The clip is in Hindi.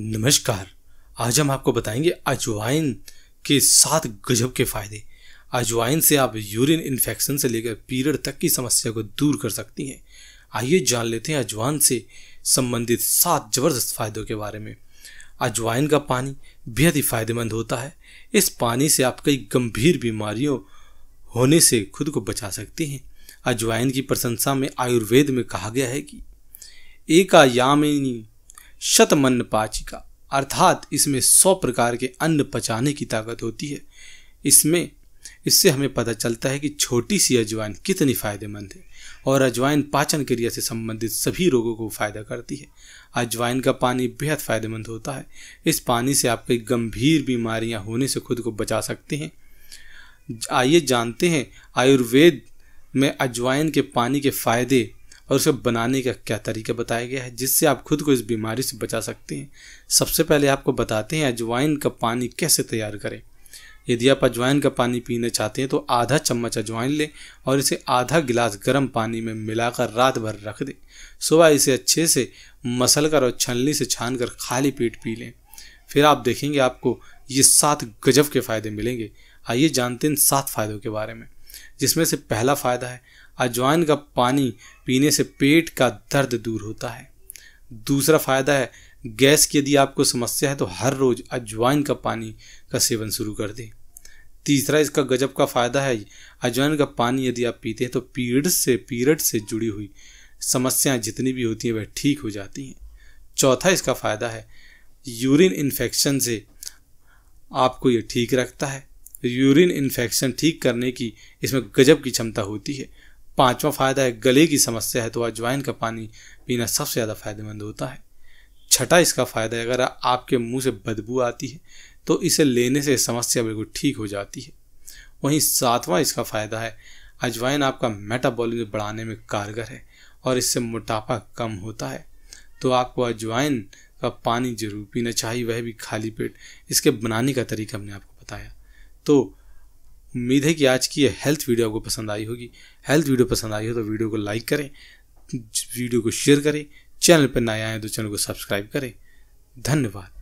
नमस्कार आज हम आपको बताएंगे अजवाइन के सात गजब के फायदे अजवाइन से आप यूरिन इन्फेक्शन से लेकर पीरियड तक की समस्या को दूर कर सकती हैं आइए जान लेते हैं अजवाइन से संबंधित सात जबरदस्त फायदों के बारे में अजवाइन का पानी बेहद ही फायदेमंद होता है इस पानी से आप कई गंभीर बीमारियों होने से खुद को बचा सकते हैं अजवाइन की प्रशंसा में आयुर्वेद में कहा गया है कि एकायामिनी शतमन्न पाचिका अर्थात इसमें सौ प्रकार के अन्न पचाने की ताकत होती है इसमें इससे हमें पता चलता है कि छोटी सी अजवाइन कितनी फ़ायदेमंद है और अजवाइन पाचन क्रिया से संबंधित सभी रोगों को फ़ायदा करती है अजवाइन का पानी बेहद फ़ायदेमंद होता है इस पानी से आप कई गंभीर बीमारियां होने से खुद को बचा सकते हैं आइए जानते हैं आयुर्वेद में अजवाइन के पानी के फ़ायदे और उसे बनाने का क्या तरीका बताया गया है जिससे आप खुद को इस बीमारी से बचा सकते हैं सबसे पहले आपको बताते हैं अजवाइन का पानी कैसे तैयार करें यदि आप अजवाइन का पानी पीना चाहते हैं तो आधा चम्मच अजवाइन लें और इसे आधा गिलास गर्म पानी में मिलाकर रात भर रख दें सुबह इसे अच्छे से मसल कर और छलनी से छान कर खाली पेट पी लें फिर आप देखेंगे आपको ये सात गजब के फ़ायदे मिलेंगे आइए जानते हैं इन सात फायदों के बारे में जिसमें से पहला फायदा है अजवाइन का पानी पीने से पेट का दर्द दूर होता है दूसरा फायदा है गैस की यदि आपको समस्या है तो हर रोज अजवाइन का पानी का सेवन शुरू कर दें तीसरा इसका गजब का फायदा है अजवाइन का पानी यदि आप पीते हैं तो पीरियड से पीरियड से जुड़ी हुई समस्याएं जितनी भी होती हैं वह ठीक हो जाती हैं चौथा इसका फायदा है यूरिन इन्फेक्शन से आपको ये ठीक रखता है यूरिन इन्फेक्शन ठीक करने की इसमें गजब की क्षमता होती है पांचवा फायदा है गले की समस्या है तो अजवाइन का पानी पीना सबसे ज़्यादा फायदेमंद होता है छठा इसका फायदा है अगर आपके मुंह से बदबू आती है तो इसे लेने से समस्या बिल्कुल ठीक हो जाती है वहीं सातवां इसका फायदा है अजवाइन आपका मेटाबॉलिज्म बढ़ाने में कारगर है और इससे मोटापा कम होता है तो आपको अजवाइन का पानी जरूर पीना चाहिए वह भी खाली पेट इसके बनाने का तरीका हमने आपको बताया तो उम्मीद है कि आज की यह हेल्थ वीडियो आपको पसंद आई होगी हेल्थ वीडियो पसंद आई हो तो वीडियो को लाइक करें वीडियो को शेयर करें चैनल पर नए आए तो चैनल को सब्सक्राइब करें धन्यवाद